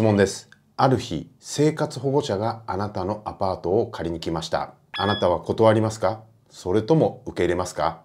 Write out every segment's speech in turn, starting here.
質問です。ある日、生活保護者があなたのアパートを借りに来ました。あなたは断りますかそれとも受け入れますか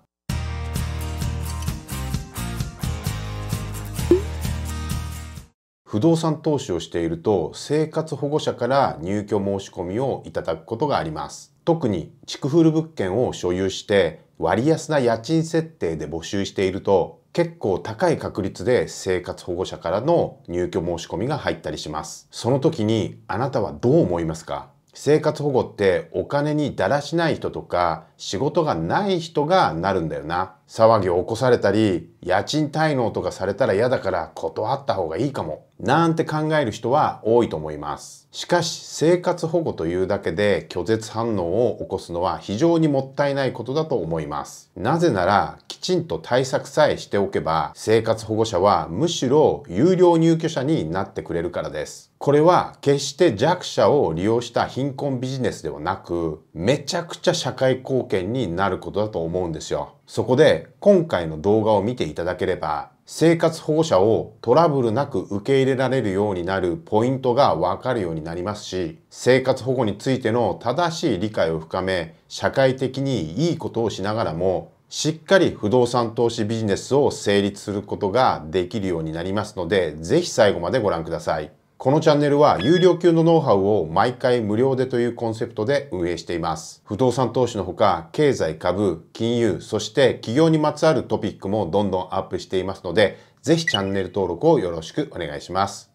不動産投資をしていると生活保護者から入居申し込みをいただくことがあります特に築フル物件を所有して割安な家賃設定で募集していると結構高い確率で生活保護者からの入居申し込みが入ったりします。その時にあなたはどう思いますか生活保護ってお金にだらしない人とか仕事がない人がなるんだよな。騒ぎを起こされたり家賃滞納とかされたら嫌だから断った方がいいかもなんて考える人は多いと思いますしかし生活保護というだけで拒絶反応を起こすのは非常にもったいないことだと思いますなぜならきちんと対策さえしておけば生活保護者はむしろ有料入居者になってくれるからですこれは決して弱者を利用した貧困ビジネスではなくめちゃくちゃ社会貢献になることだと思うんですよそこで今回の動画を見ていただければ生活保護者をトラブルなく受け入れられるようになるポイントがわかるようになりますし生活保護についての正しい理解を深め社会的にいいことをしながらもしっかり不動産投資ビジネスを成立することができるようになりますので是非最後までご覧ください。このチャンネルは有料級のノウハウを毎回無料でというコンセプトで運営しています。不動産投資のほか、経済、株、金融、そして企業にまつわるトピックもどんどんアップしていますので、ぜひチャンネル登録をよろしくお願いします。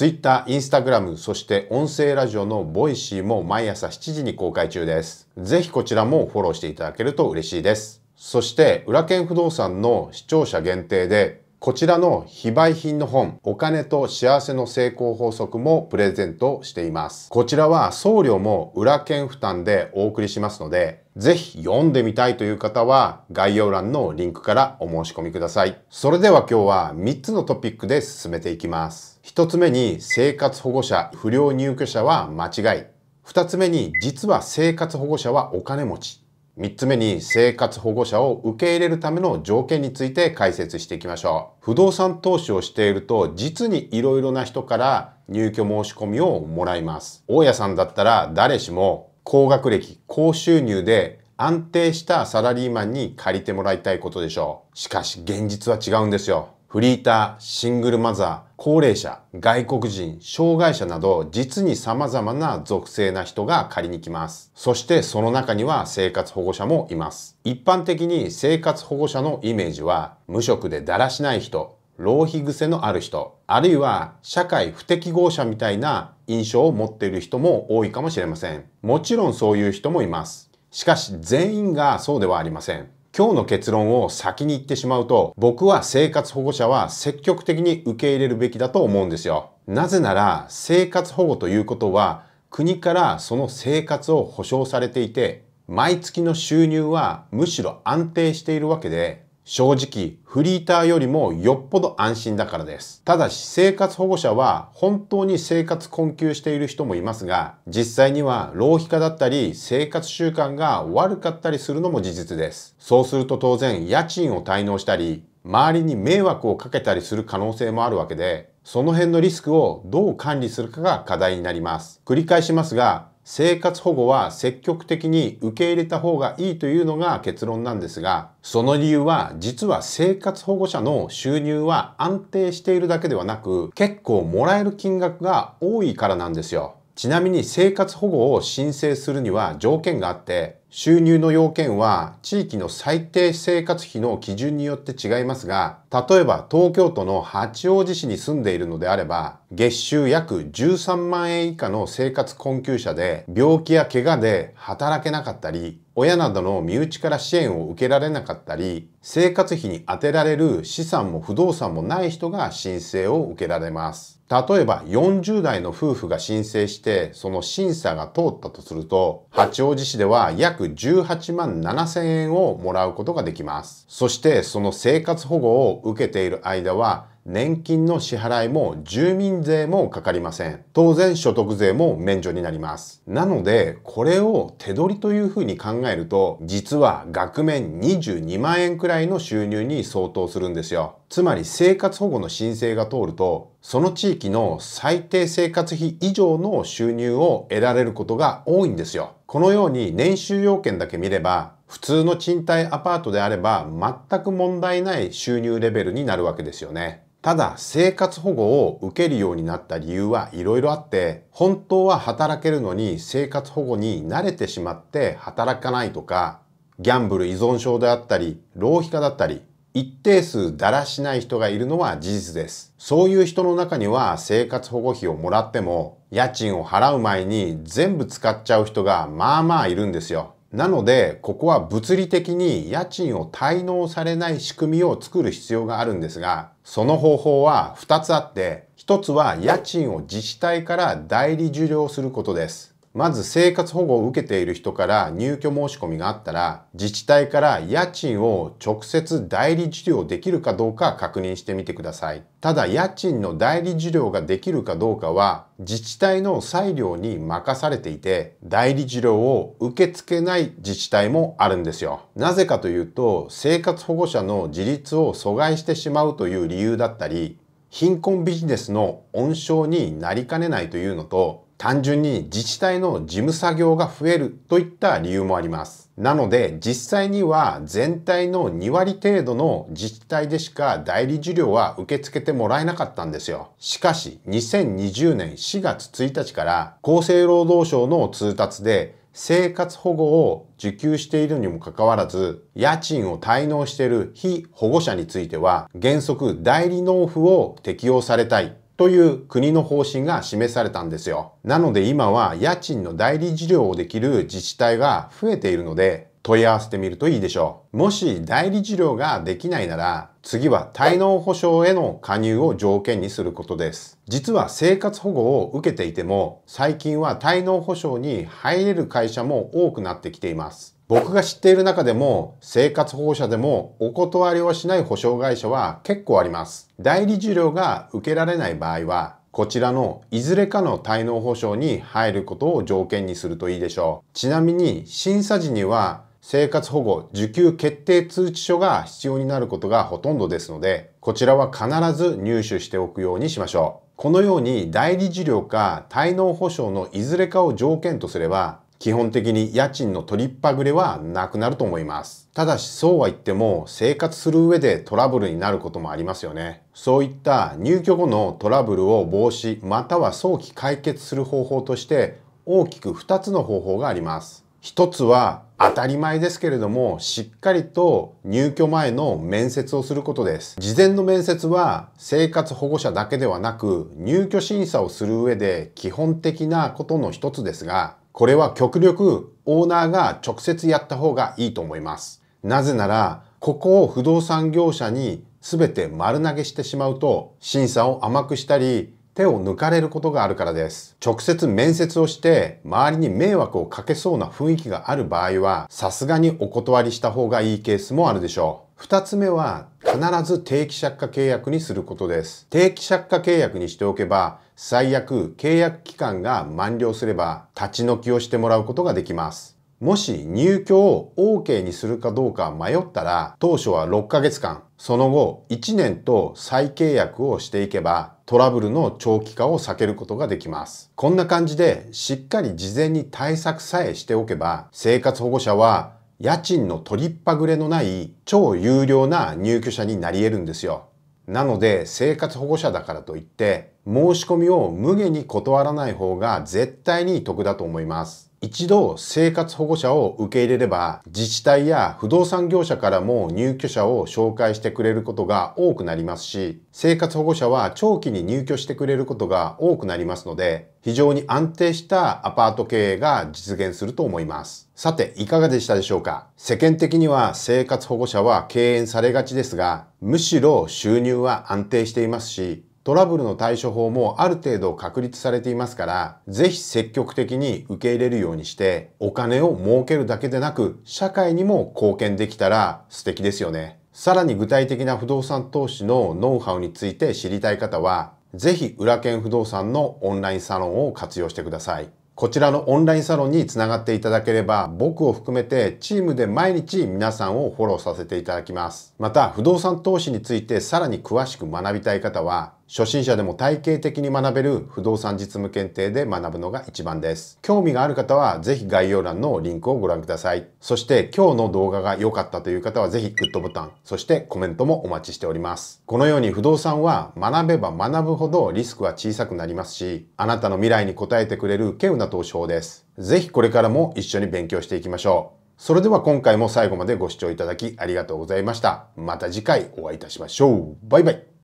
Twitter、Instagram、そして音声ラジオの voicy も毎朝7時に公開中です。ぜひこちらもフォローしていただけると嬉しいです。そして、裏剣不動産の視聴者限定で、こちらの非売品の本、お金と幸せの成功法則もプレゼントしています。こちらは送料も裏剣負担でお送りしますので、ぜひ読んでみたいという方は概要欄のリンクからお申し込みください。それでは今日は3つのトピックで進めていきます。1つ目に生活保護者、不良入居者は間違い。2つ目に実は生活保護者はお金持ち。3つ目に生活保護者を受け入れるための条件について解説していきましょう。不動産投資をしていると実に色々な人から入居申し込みをもらいます。大家さんだったら誰しも高学歴、高収入で安定したサラリーマンに借りてもらいたいことでしょう。しかし現実は違うんですよ。フリーター、シングルマザー、高齢者、外国人、障害者など実に様々な属性な人が借りに来ます。そしてその中には生活保護者もいます。一般的に生活保護者のイメージは無職でだらしない人、浪費癖のある人、あるいは社会不適合者みたいな印象を持っている人も多いかもしれません。もちろんそういう人もいます。しかし全員がそうではありません。今日の結論を先に言ってしまうと、僕は生活保護者は積極的に受け入れるべきだと思うんですよ。なぜなら、生活保護ということは、国からその生活を保障されていて、毎月の収入はむしろ安定しているわけで、正直、フリーターよりもよっぽど安心だからです。ただし、生活保護者は本当に生活困窮している人もいますが、実際には浪費家だったり、生活習慣が悪かったりするのも事実です。そうすると当然、家賃を滞納したり、周りに迷惑をかけたりする可能性もあるわけで、その辺のリスクをどう管理するかが課題になります。繰り返しますが、生活保護は積極的に受け入れた方がいいというのが結論なんですが、その理由は実は生活保護者の収入は安定しているだけではなく、結構もらえる金額が多いからなんですよ。ちなみに生活保護を申請するには条件があって、収入の要件は地域の最低生活費の基準によって違いますが、例えば東京都の八王子市に住んでいるのであれば、月収約13万円以下の生活困窮者で、病気や怪我で働けなかったり、親などの身内から支援を受けられなかったり、生活費に充てられる資産も不動産もない人が申請を受けられます。例えば40代の夫婦が申請してその審査が通ったとすると八王子市では約18万7千円をもらうことができますそしてその生活保護を受けている間は年金の支払いも住民税もかかりません。当然所得税も免除になります。なので、これを手取りというふうに考えると、実は額面22万円くらいの収入に相当するんですよ。つまり生活保護の申請が通ると、その地域の最低生活費以上の収入を得られることが多いんですよ。このように年収要件だけ見れば、普通の賃貸アパートであれば全く問題ない収入レベルになるわけですよね。ただ生活保護を受けるようになった理由はいろいろあって本当は働けるのに生活保護に慣れてしまって働かないとかギャンブル依存症であったり浪費家だったり一定数だらしない人がいるのは事実です。そういう人の中には生活保護費をもらっても家賃を払う前に全部使っちゃう人がまあまあいるんですよ。なので、ここは物理的に家賃を滞納されない仕組みを作る必要があるんですが、その方法は2つあって、1つは家賃を自治体から代理受領することです。まず生活保護を受けている人から入居申し込みがあったら、自治体から家賃を直接代理受領できるかどうか確認してみてください。ただ、家賃の代理受領ができるかどうかは、自治体の裁量に任されていて、代理受領を受け付けない自治体もあるんですよ。なぜかというと、生活保護者の自立を阻害してしまうという理由だったり、貧困ビジネスの温床になりかねないというのと、単純に自治体の事務作業が増えるといった理由もあります。なので実際には全体の2割程度の自治体でしか代理受領は受け付けてもらえなかったんですよ。しかし2020年4月1日から厚生労働省の通達で生活保護を受給しているにもかかわらず、家賃を滞納している非保護者については、原則代理納付を適用されたいという国の方針が示されたんですよ。なので今は家賃の代理事業をできる自治体が増えているので、問い合わせてみるといいでしょう。もし代理事業ができないなら、次は滞納保障への加入を条件にすることです。実は生活保護を受けていても、最近は滞納保障に入れる会社も多くなってきています。僕が知っている中でも生活保護者でもお断りをしない保証会社は結構あります。代理受領が受けられない場合はこちらのいずれかの滞納保証に入ることを条件にするといいでしょう。ちなみに審査時には生活保護受給決定通知書が必要になることがほとんどですので、こちらは必ず入手しておくようにしましょう。このように代理受領か滞納保証のいずれかを条件とすれば、基本的に家賃の取りっぱぐれはなくなると思います。ただしそうは言っても生活する上でトラブルになることもありますよね。そういった入居後のトラブルを防止または早期解決する方法として大きく2つの方法があります。一つは当たり前ですけれどもしっかりと入居前の面接をすることです事前の面接は生活保護者だけではなく入居審査をする上で基本的なことの一つですがこれは極力オーナーが直接やった方がいいと思います。なぜなら、ここを不動産業者に全て丸投げしてしまうと、審査を甘くしたり、手を抜かれることがあるからです。直接面接をして周りに迷惑をかけそうな雰囲気がある場合は、さすがにお断りした方がいいケースもあるでしょう。2つ目は必ず定期借家契約にすることです。定期借家契約にしておけば、最悪契約期間が満了すれば立ち退きをしてもらうことができます。もし入居を OK にするかどうか迷ったら、当初は6ヶ月間、その後1年と再契約をしていけば、トラブルの長期化を避けることができます。こんな感じで、しっかり事前に対策さえしておけば、生活保護者は家賃の取りっぱぐれのない超有料な入居者になり得るんですよ。なので生活保護者だからといって申し込みを無下に断らない方が絶対に得だと思います。一度生活保護者を受け入れれば自治体や不動産業者からも入居者を紹介してくれることが多くなりますし生活保護者は長期に入居してくれることが多くなりますので非常に安定したアパート経営が実現すると思います。さて、いかがでしたでしょうか世間的には生活保護者は敬遠されがちですが、むしろ収入は安定していますし、トラブルの対処法もある程度確立されていますから、ぜひ積極的に受け入れるようにして、お金を儲けるだけでなく、社会にも貢献できたら素敵ですよね。さらに具体的な不動産投資のノウハウについて知りたい方は、ぜひ裏剣不動産のオンラインサロンを活用してください。こちらのオンラインサロンにつながっていただければ、僕を含めてチームで毎日皆さんをフォローさせていただきます。また、不動産投資についてさらに詳しく学びたい方は、初心者でも体系的に学べる不動産実務検定で学ぶのが一番です。興味がある方はぜひ概要欄のリンクをご覧ください。そして今日の動画が良かったという方はぜひグッドボタン、そしてコメントもお待ちしております。このように不動産は学べば学ぶほどリスクは小さくなりますし、あなたの未来に応えてくれる稀有な投資法です。ぜひこれからも一緒に勉強していきましょう。それでは今回も最後までご視聴いただきありがとうございました。また次回お会いいたしましょう。バイバイ。